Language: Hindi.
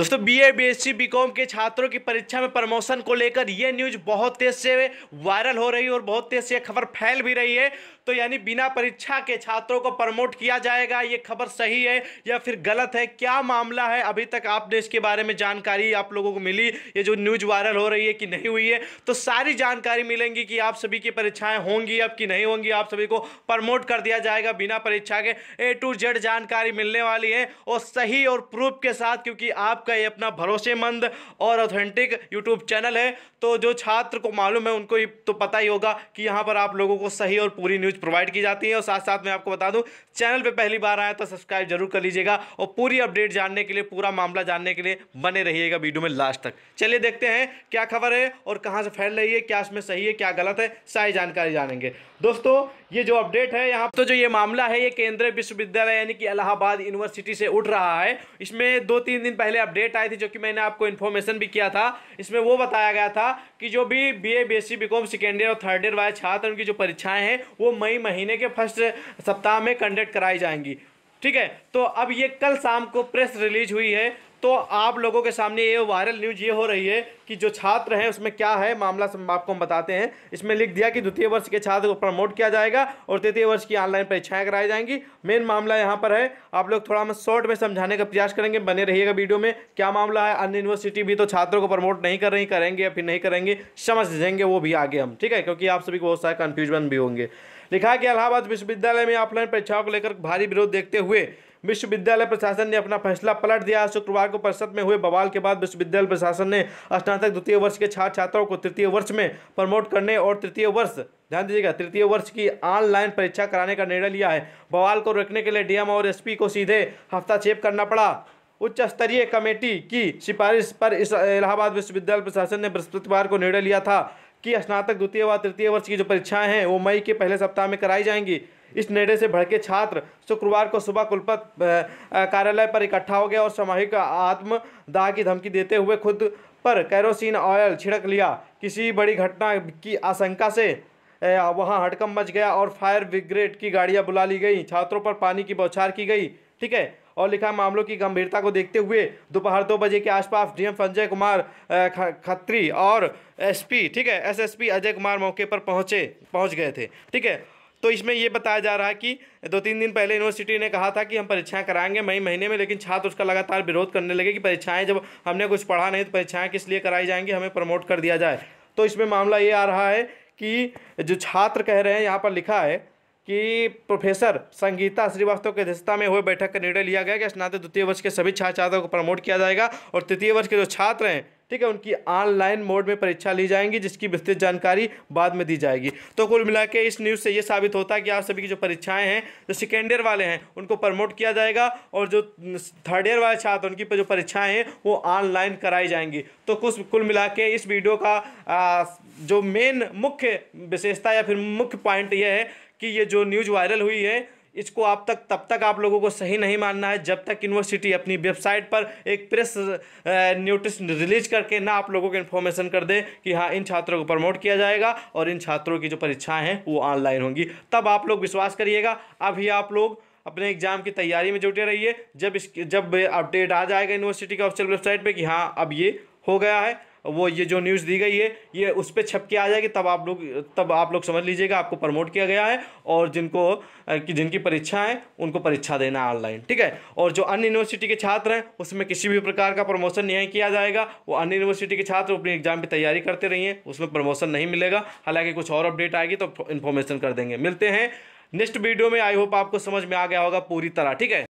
दोस्तों बीए बीएससी बीकॉम के छात्रों की परीक्षा में प्रमोशन को लेकर यह न्यूज बहुत तेज से वायरल हो रही है और बहुत तेज से खबर फैल भी रही है तो यानी बिना परीक्षा के छात्रों को प्रमोट किया जाएगा ये खबर सही है या फिर गलत है क्या मामला है अभी तक आपने इसके बारे में जानकारी आप लोगों को मिली ये जो न्यूज वायरल हो रही है कि नहीं हुई है तो सारी जानकारी मिलेंगी कि आप सभी की परीक्षाएं होंगी अब कि नहीं होंगी आप सभी को प्रमोट कर दिया जाएगा बिना परीक्षा के ए टू जेड जानकारी मिलने वाली है और सही और प्रूफ के साथ क्योंकि आपका ये अपना भरोसेमंद और ऑथेंटिक यूट्यूब चैनल है तो जो छात्र को मालूम है उनको तो पता ही होगा कि यहाँ पर आप लोगों को सही और पूरी न्यूज़ प्रोवाइड की जाती है और साथ साथ मैं आपको बता दूं चैनल पे पहली बार आया तो सब्सक्राइब जरूर कर लीजिएगा और पूरी अपडेट जानने के लिए पूरा मामला जानने के लिए बने रहिएगा वीडियो में लास्ट तक चलिए देखते हैं क्या खबर है और कहाँ से फैल रही है क्या इसमें सही है क्या गलत है सारी जानकारी जानेंगे दोस्तों ये जो अपडेट है यहाँ तो जो ये मामला है ये केंद्रीय विश्वविद्यालय यानी कि इलाहाबाद यूनिवर्सिटी से उठ रहा है इसमें दो तीन दिन पहले अपडेट आई थी जो कि मैंने आपको इन्फॉर्मेशन भी किया था इसमें वो बताया गया था कि जो भी B A B S C B com second year और थर्ड ईयर वाले छात्र उनकी जो परीक्षाएं हैं वो मई मई महीने के फर्स्ट सप्ताह में कंडक्ट कराई जाएंगी ठीक है तो अब ये कल शाम को प्रेस रिलीज हुई है तो आप लोगों के सामने ये वायरल न्यूज ये हो रही है कि जो छात्र हैं उसमें क्या है मामला सब आपको हम बताते हैं इसमें लिख दिया कि द्वितीय वर्ष के छात्र को प्रमोट किया जाएगा और तृतीय वर्ष की ऑनलाइन परीक्षाएं कराई जाएंगी मेन मामला यहाँ पर है आप लोग थोड़ा हम शॉर्ट में समझाने का प्रयास करेंगे बने रहिएगा वीडियो में क्या मामला है अन्य यूनिवर्सिटी भी तो छात्रों को प्रमोट नहीं कर रही करेंगे या फिर नहीं करेंगे समझ देंगे वो भी आगे हम ठीक है क्योंकि आप सभी को बहुत सारे कन्फ्यूजन भी होंगे लिखा है कि इलाहाबाद विश्वविद्यालय में ऑफलाइन परीक्षाओं को लेकर भारी विरोध देखते हुए विश्वविद्यालय प्रशासन ने अपना फैसला पलट दिया शुक्रवार को परिषद में हुए बवाल के बाद विश्वविद्यालय प्रशासन ने स्नातक द्वितीय वर्ष के छात्र छात्राओं को तृतीय वर्ष में प्रमोट करने और तृतीय वर्ष ध्यान दीजिएगा तृतीय वर्ष की ऑनलाइन परीक्षा कराने का निर्णय लिया है बवाल को रोकने के लिए डीएम और एसपी को सीधे हफ्ताक्षेप करना पड़ा उच्च स्तरीय कमेटी की सिफारिश पर इस इलाहाबाद विश्वविद्यालय प्रशासन ने बृहस्पतिवार को निर्णय लिया था कि स्नातक द्वितीय व तृतीय वर्ष की जो परीक्षाएं हैं वो मई के पहले सप्ताह में कराई जाएंगी इस निर्णय से भड़के छात्र शुक्रवार को सुबह कुलपत कार्यालय पर इकट्ठा हो गए और सामूहिक आत्मदाह की धमकी देते हुए खुद पर कैरोसिन ऑयल छिड़क लिया किसी बड़ी घटना की आशंका से वहाँ हड़कम मच गया और फायर ब्रिग्रेड की गाड़ियाँ बुला ली गई छात्रों पर पानी की बौछार की गई ठीक है और लिखा मामलों की गंभीरता को देखते हुए दोपहर दो बजे के आसपास डीएम संजय कुमार खत्री और एसपी ठीक है एसएसपी अजय कुमार मौके पर पहुंचे पहुंच गए थे ठीक है तो इसमें ये बताया जा रहा है कि दो तीन दिन पहले यूनिवर्सिटी ने कहा था कि हम परीक्षाएं कराएंगे मई महीने में लेकिन छात्र उसका लगातार विरोध करने लगे कि परीक्षाएं जब हमने कुछ पढ़ा नहीं तो परीक्षाएं किस लिए कराई जाएंगी हमें प्रमोट कर दिया जाए तो इसमें मामला ये आ रहा है कि जो छात्र कह रहे हैं यहाँ पर लिखा है कि प्रोफेसर संगीता श्रीवास्तव की अध्यक्षता में हुए बैठक का निर्णय लिया गया कि स्नातक द्वितीय वर्ष के सभी छात्र छात्रों को प्रमोट किया जाएगा और तृतीय वर्ष के जो छात्र हैं ठीक है उनकी ऑनलाइन मोड में परीक्षा ली जाएंगी जिसकी विस्तृत जानकारी बाद में दी जाएगी तो कुल मिला के इस न्यूज़ से ये साबित होता है कि आप सभी की जो परीक्षाएँ हैं जो सेकेंड ईयर वाले हैं उनको प्रमोट किया जाएगा और जो थर्ड ईयर वाले छात्र उनकी जो परीक्षाएँ हैं वो ऑनलाइन कराई जाएंगी तो कुछ कुल मिला के इस वीडियो का जो मेन मुख्य विशेषता या फिर मुख्य पॉइंट यह है कि ये जो न्यूज़ वायरल हुई है इसको आप तक तब तक आप लोगों को सही नहीं मानना है जब तक यूनिवर्सिटी अपनी वेबसाइट पर एक प्रेस नोटिस रिलीज करके ना आप लोगों को इन्फॉर्मेशन कर दे कि हाँ इन छात्रों को प्रमोट किया जाएगा और इन छात्रों की जो परीक्षाएँ हैं वो ऑनलाइन होंगी तब आप लोग विश्वास करिएगा अभी आप लोग अपने एग्जाम की तैयारी में जुटे रहिए जब इस जब अपडेट आ जाएगा यूनिवर्सिटी के ऑफिशियल वेबसाइट पर कि हाँ अब ये हो गया है वो ये जो न्यूज़ दी गई है ये उस पर छप के आ जाएगी तब आप लोग तब आप लोग समझ लीजिएगा आपको प्रमोट किया गया है और जिनको कि जिनकी परीक्षा है उनको परीक्षा देना है ऑनलाइन ठीक है और जो अन्य यूनिवर्सिटी के छात्र हैं उसमें किसी भी प्रकार का प्रमोशन नहीं किया जाएगा वो अन्य यूनिवर्सिटी के छात्र अपनी एग्जाम की तैयारी करते रहिए उसमें प्रमोशन नहीं मिलेगा हालांकि कुछ और अपडेट आएगी तो इन्फॉर्मेशन कर देंगे मिलते हैं नेक्स्ट वीडियो में आई होप आपको समझ में आ गया होगा पूरी तरह ठीक है